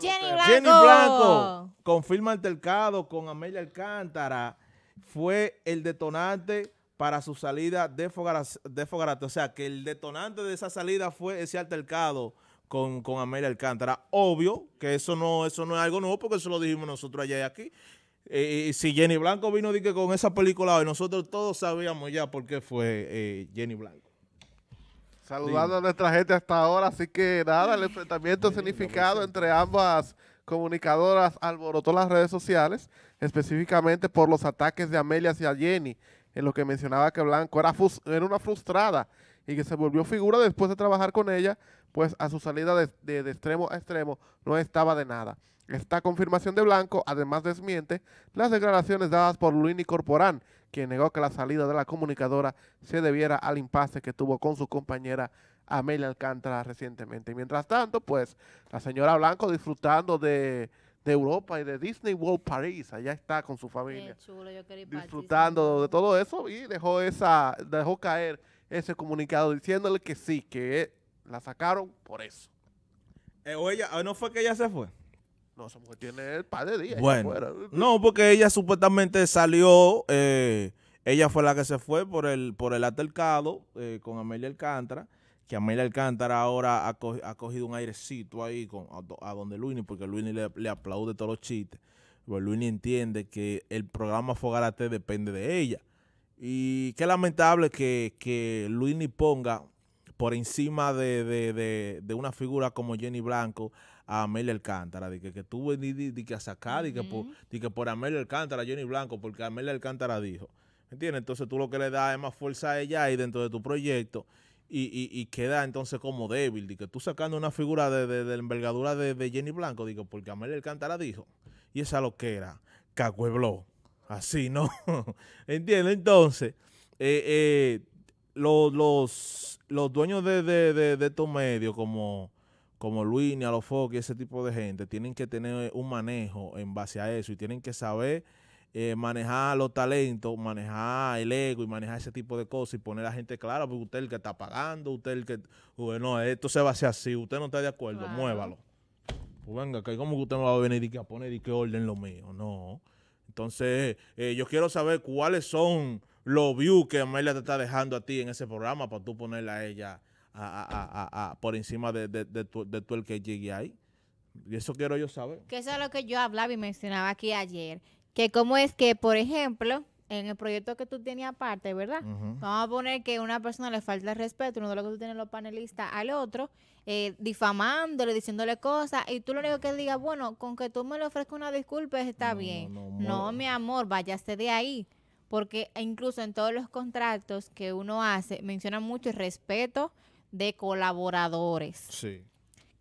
Jenny Blanco. confirma altercado con Amelia Alcántara. Fue el detonante para su salida de Fogarate. O sea, que el detonante de esa salida fue ese altercado con, con Amelia Alcántara. Obvio que eso no, eso no es algo nuevo porque eso lo dijimos nosotros allá y aquí. Eh, eh, y si Jenny Blanco vino con esa película hoy, nosotros todos sabíamos ya por qué fue eh, Jenny Blanco. Saludando a nuestra gente hasta ahora, así que nada, el enfrentamiento significado entre ambas comunicadoras alborotó las redes sociales, específicamente por los ataques de Amelia hacia Jenny, en lo que mencionaba que Blanco era, una frustrada y que se volvió figura después de trabajar con ella, pues a su salida de extremo a extremo no estaba de nada. Esta confirmación de Blanco además desmiente las declaraciones dadas por Luini Corporán, quien negó que la salida de la comunicadora se debiera al impasse que tuvo con su compañera Amelia Alcántara recientemente. mientras tanto, pues la señora Blanco disfrutando de, Europa y de Disney World París, allá está con su familia. disfrutando de todo eso y dejó esa dejó caer ese comunicado diciéndole que sí, que la sacaron por eso. Eh, o ella, ah, ¿no fue que ella se fue? No, porque tiene el par de Bueno, no, porque ella supuestamente salió, eh, ella fue la que se fue por el, por el altercado eh, con Amelia Alcántara, que Amelia Alcántara ahora ha, cogido un airecito ahí con, a, donde Luini, porque Luini le, aplaude todos los chistes. Pero Luini entiende que el programa Fogarate depende de ella. Y qué lamentable que, que Luini ponga por encima de, de, de una figura como Jenny Blanco a Amelia Alcántara, de que, que tú venís a sacar, de que, por, de que por Amelia Alcántara, Jenny Blanco, porque Amelia Alcántara dijo. ¿Entiendes? Entonces tú lo que le das es más fuerza a ella ahí dentro de tu proyecto y, y, queda entonces como débil. De que tú sacando una figura de, de, envergadura de, Jenny Blanco, digo, porque Amelia Alcántara dijo. Y esa lo que era, cacuebló. Así, ¿no? ¿Entiendes? Entonces, eh, eh, los, los, dueños de, de, de, de estos medios como como Luis, ni y ese tipo de gente, tienen que tener un manejo en base a eso y tienen que saber eh, manejar los talentos, manejar el ego y manejar ese tipo de cosas y poner a la gente clara, porque usted es el que está pagando, usted es el que, bueno, esto se va a hacer así, usted no está de acuerdo, muévalo. Pues venga, que como que usted me va a venir y que a poner y que orden lo mío, no. Entonces, eh, yo quiero saber cuáles son los views que Amelia te está dejando a ti en ese programa para tú ponerla a ella a, por encima de, de, de, tu, de el que llegue ahí. Y eso quiero yo saber. Que eso es lo que yo hablaba y mencionaba aquí ayer. Que cómo es que, por ejemplo, en el proyecto que tú tenías aparte, ¿verdad? Vamos a poner que una persona le falta el respeto, uno de los que tú tienes los panelistas al otro, eh, difamándole, diciéndole cosas, y tú lo único que digas, bueno, con que tú me le ofrezcas una disculpa está bien. No, no, mi amor, váyase de ahí. Porque incluso en todos los contratos que uno hace, menciona mucho el respeto, de colaboradores. Sí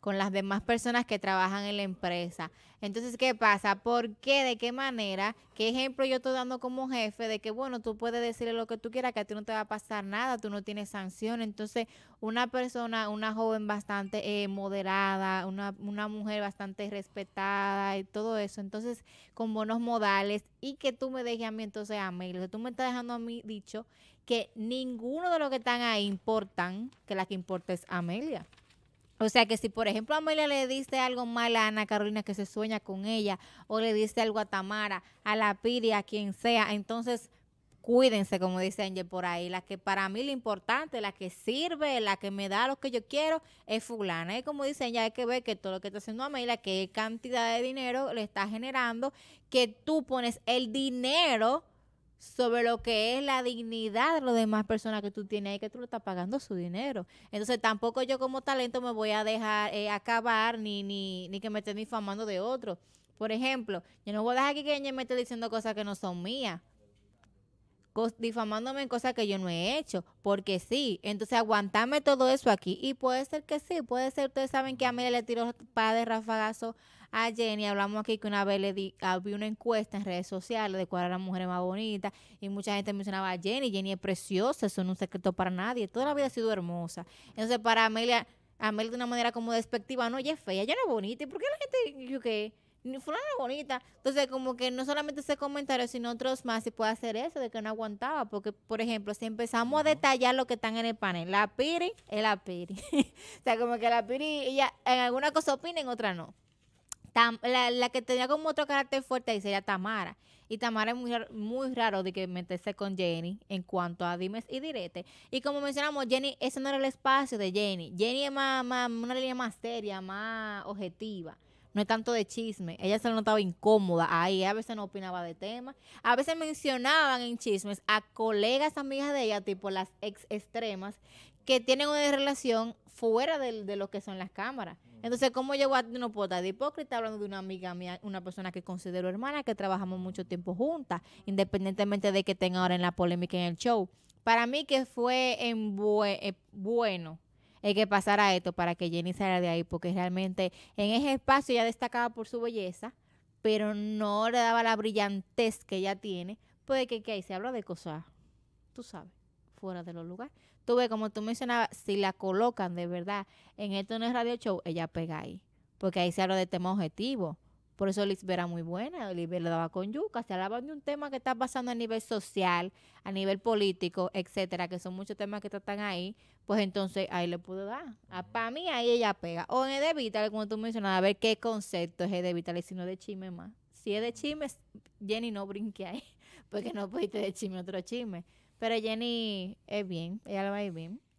con las demás personas que trabajan en la empresa. Entonces, ¿qué pasa? ¿Por qué? ¿De qué manera? ¿Qué ejemplo yo estoy dando como jefe de que, bueno, tú puedes decirle lo que tú quieras, que a ti no te va a pasar nada, tú no tienes sanción? Entonces, una persona, una joven bastante eh, moderada, una, una mujer bastante respetada y todo eso, entonces, con buenos modales y que tú me dejes a mí, entonces, a que tú me estás dejando a mí dicho, que ninguno de los que están ahí importan, que la que importa es Amelia. O sea que si, por ejemplo, a Amelia le dice algo mal a Ana Carolina que se sueña con ella, o le dice algo a Tamara, a la Piri, a quien sea, entonces cuídense, como dice Angel por ahí. La que para mí lo importante, la que sirve, la que me da lo que yo quiero, es fulana. Y como dice ya hay que ver que todo lo que está haciendo Amelia, que cantidad de dinero le está generando, que tú pones el dinero sobre lo que es la dignidad de las demás personas que tú tienes ahí, que tú le estás pagando su dinero. Entonces tampoco yo como talento me voy a dejar eh, acabar ni, ni, que me estén difamando de otro. Por ejemplo, yo no voy a dejar que alguien me esté diciendo cosas que no son mías. difamándome en cosas que yo no he hecho, porque sí. Entonces, aguantame todo eso aquí. Y puede ser que sí, puede ser, ustedes saben que a mí le tiró padre de rafagazo a Jenny, hablamos aquí que una vez le di, había una encuesta en redes sociales de cuál era la mujer más bonita y mucha gente mencionaba a Jenny, Jenny es preciosa, eso no es un secreto para nadie, toda la vida ha sido hermosa. Entonces para Amelia, Amelia de una manera como despectiva, no, ella es fea, ella no es bonita, ¿y por qué la gente, yo qué? fulana bonita. Entonces, como que no solamente ese comentario, sino otros más si puede hacer eso, de que no aguantaba. Porque, por ejemplo, si empezamos a detallar lo que están en el panel, la Piri es la Piri. o sea, como que la Piri, ella en alguna cosa opina, en otra no la, que tenía como otro carácter fuerte ahí sería Tamara. Y Tamara es muy, muy raro de que meterse con Jenny en cuanto a dimes y diretes. Y como mencionamos, Jenny, ese no era el espacio de Jenny. Jenny es más, una línea más seria, más objetiva. No es tanto de chisme. Ella se lo notaba incómoda ahí. A veces no opinaba de temas. A veces mencionaban en chismes a colegas, amigas de ella, tipo las ex extremas, que tienen una relación fuera de lo que son las cámaras. Entonces, ¿cómo llegó a no una de hipócrita hablando de una amiga mía, una persona que considero hermana, que trabajamos mucho tiempo juntas, independientemente de que tenga ahora en la polémica en el show? Para mí que fue en eh, bueno el eh, que pasara esto para que Jenny saliera de ahí, porque realmente en ese espacio ya destacaba por su belleza, pero no le daba la brillantez que ella tiene, Puede que, que ahí se habla de cosas, tú sabes fuera de los lugares. Tú ves, como tú mencionabas, si la colocan de verdad en esto no es radio show, ella pega ahí. Porque ahí se habla de tema objetivo Por eso Lisbeth era muy buena, Lisbeth le daba con yuca, se hablaban de un tema que está pasando a nivel social, a nivel político, etcétera, que son muchos temas que están ahí, pues entonces ahí le pudo dar. Para mí ahí ella pega. O en e vital como tú mencionabas, a ver qué concepto es e de y si no de chisme más. Si es de chisme, Jenny no brinque ahí, porque no pudiste de chisme otro chisme. Pero Jenny es bien, ella lo va a ir bien.